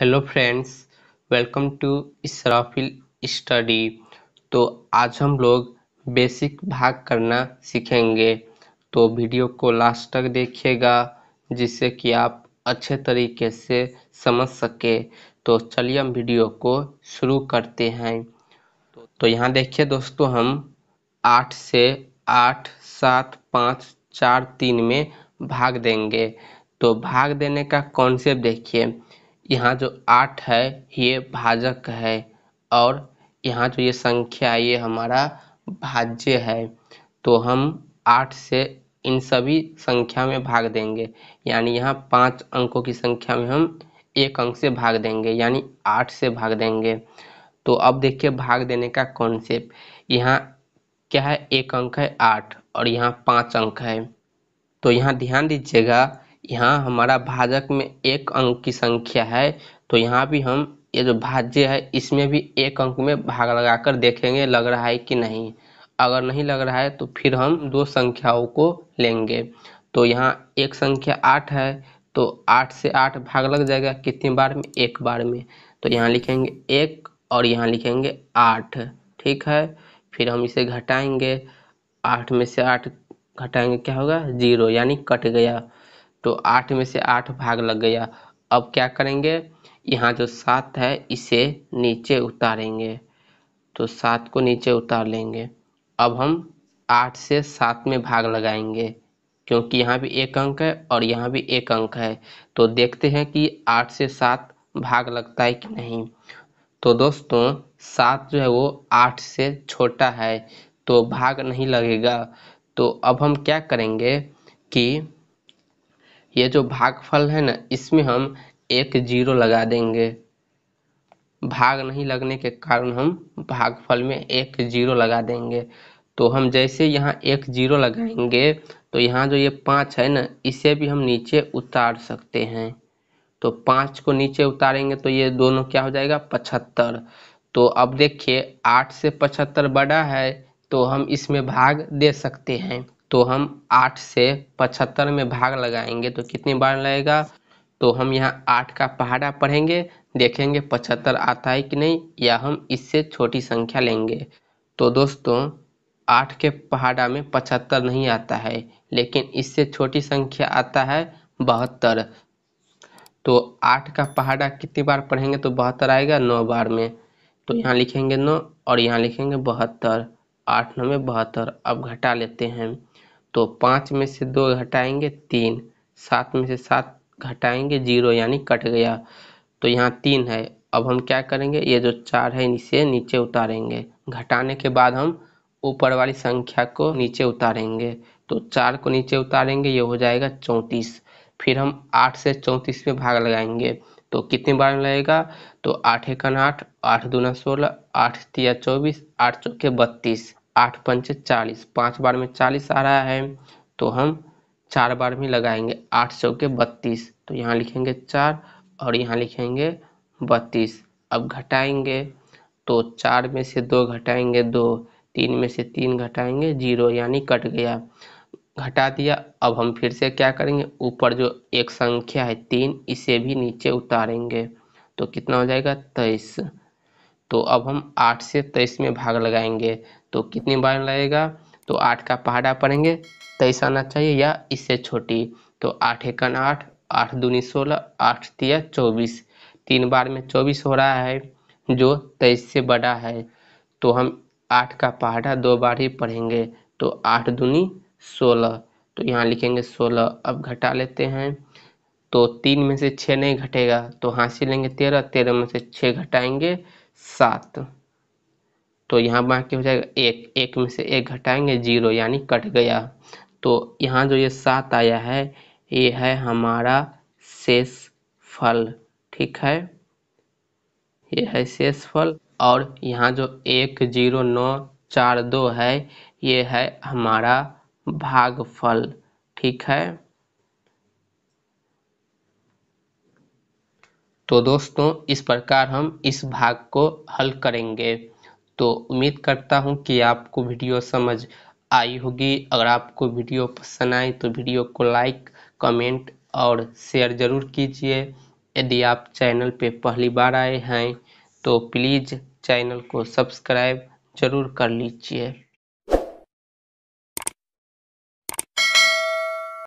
hello friends welcome to Israfil study तो आज हम लोग बेसिक भाग करना सीखेंगे तो वीडियो को लास्ट तक देखिएगा जिससे कि आप अच्छे तरीके से समझ सके तो चलिए हम वीडियो को शुरू करते हैं तो यहाँ देखिए दोस्तों हम आठ से आठ सात पाँच चार तीन में भाग देंगे तो भाग देने का कॉन्सेप्ट देखिए यहाँ जो आठ है ये भाजक है और यहाँ जो ये संख्या है ये हमारा भाज्य है तो हम आठ से इन सभी संख्या में भाग देंगे यानी यहाँ पांच अंकों की संख्या में हम एक अंक से भाग देंगे यानी आठ से भाग देंगे तो अब देखिए भाग देने का कॉन्सेप्ट यहाँ क्या है एक अंक है आठ और यहाँ पांच अंक है तो यहाँ ध्यान दीजिएगा यहाँ हमारा भाजक में एक अंक की संख्या है तो यहाँ भी हम ये जो भाज्य है इसमें भी एक अंक में भाग लगाकर देखेंगे लग रहा है कि नहीं अगर नहीं लग रहा है तो फिर हम दो संख्याओं को लेंगे तो यहाँ एक संख्या आठ है तो आठ से आठ भाग लग जाएगा कितनी बार में एक बार में तो यहाँ लिखेंगे एक और यहाँ लिखेंगे आठ ठीक है फिर हम इसे घटाएंगे आठ में से आठ घटाएंगे क्या होगा जीरो यानी कट गया तो आठ में से आठ भाग लग गया अब क्या करेंगे यहाँ जो सात है इसे नीचे उतारेंगे तो सात को नीचे उतार लेंगे अब हम आठ से सात में भाग लगाएंगे क्योंकि यहाँ भी एक अंक है और यहाँ भी एक अंक है तो देखते हैं कि आठ से सात भाग लगता है कि नहीं तो दोस्तों सात जो है वो आठ से छोटा है तो भाग नहीं लगेगा तो अब हम क्या करेंगे कि ये जो भागफल है ना इसमें हम एक जीरो लगा देंगे भाग नहीं लगने के कारण हम भागफल में एक जीरो लगा देंगे तो हम जैसे यहाँ एक जीरो लगाएंगे तो यहाँ जो ये पाँच है ना इसे भी हम नीचे उतार सकते हैं तो पाँच को नीचे उतारेंगे तो ये दोनों क्या हो जाएगा पचहत्तर तो अब देखिए आठ से पचहत्तर बड़ा है तो हम इसमें भाग दे सकते हैं तो हम 8 से 75 में भाग लगाएंगे तो कितनी बार लगेगा तो हम यहाँ 8 का पहाड़ा पढ़ेंगे देखेंगे 75 आता है कि नहीं या हम इससे छोटी संख्या लेंगे तो दोस्तों 8 के पहाड़ा में 75 नहीं आता है लेकिन इससे छोटी संख्या आता है बहत्तर तो 8 का पहाड़ा कितनी बार पढ़ेंगे तो बहत्तर आएगा नौ बार में तो यहाँ लिखेंगे नौ और यहाँ लिखेंगे बहत्तर आठ नौ में बहत्तर अब घटा लेते हैं तो पाँच में से दो घटाएंगे तीन सात में से सात घटाएंगे जीरो यानी कट गया तो यहाँ तीन है अब हम क्या करेंगे ये जो चार है इसे नीचे उतारेंगे घटाने के बाद हम ऊपर वाली संख्या को नीचे उतारेंगे तो चार को नीचे उतारेंगे ये हो जाएगा चौंतीस फिर हम आठ से चौंतीस में भाग लगाएंगे तो कितनी बार में लगेगा तो आठ एक आठ आठ दूना सोलह आठ तिया चौबीस आठ चौके बत्तीस आठ पंच चालीस पाँच बार में चालीस आ रहा है तो हम चार बार में लगाएंगे आठ सौ के बत्तीस तो यहाँ लिखेंगे चार और यहाँ लिखेंगे बत्तीस अब घटाएंगे तो चार में से दो घटाएंगे दो तीन में से तीन घटाएंगे जीरो यानी कट गया घटा दिया अब हम फिर से क्या करेंगे ऊपर जो एक संख्या है तीन इसे भी नीचे उतारेंगे तो कितना हो जाएगा तेईस तो अब हम आठ से तेईस में भाग लगाएंगे तो कितनी बार लगेगा तो आठ का पहाड़ा पढ़ेंगे तेईस आना चाहिए या इससे छोटी तो आठ एकन आठ आठ दूनी सोलह आठ तिया चौबीस तीन बार में चौबीस हो रहा है जो तेईस से बड़ा है तो हम आठ का पहाड़ा दो बार ही पढ़ेंगे तो आठ दूनी सोलह तो यहाँ लिखेंगे सोलह अब घटा लेते हैं तो तीन में से छः नहीं घटेगा तो हाँसी लेंगे तेरह तेरह में से छः घटाएंगे सात तो यहाँ बाकी हो जाएगा एक एक में से एक घटाएंगे जीरो यानी कट गया तो यहाँ जो ये सात आया है ये है हमारा शेष फल ठीक है ये है शेष फल और यहाँ जो एक जीरो नौ चार दो है ये है हमारा भागफल ठीक है तो दोस्तों इस प्रकार हम इस भाग को हल करेंगे तो उम्मीद करता हूँ कि आपको वीडियो समझ आई होगी अगर आपको वीडियो पसंद आए तो वीडियो को लाइक कमेंट और शेयर ज़रूर कीजिए यदि आप चैनल पे पहली बार आए हैं तो प्लीज़ चैनल को सब्सक्राइब ज़रूर कर लीजिए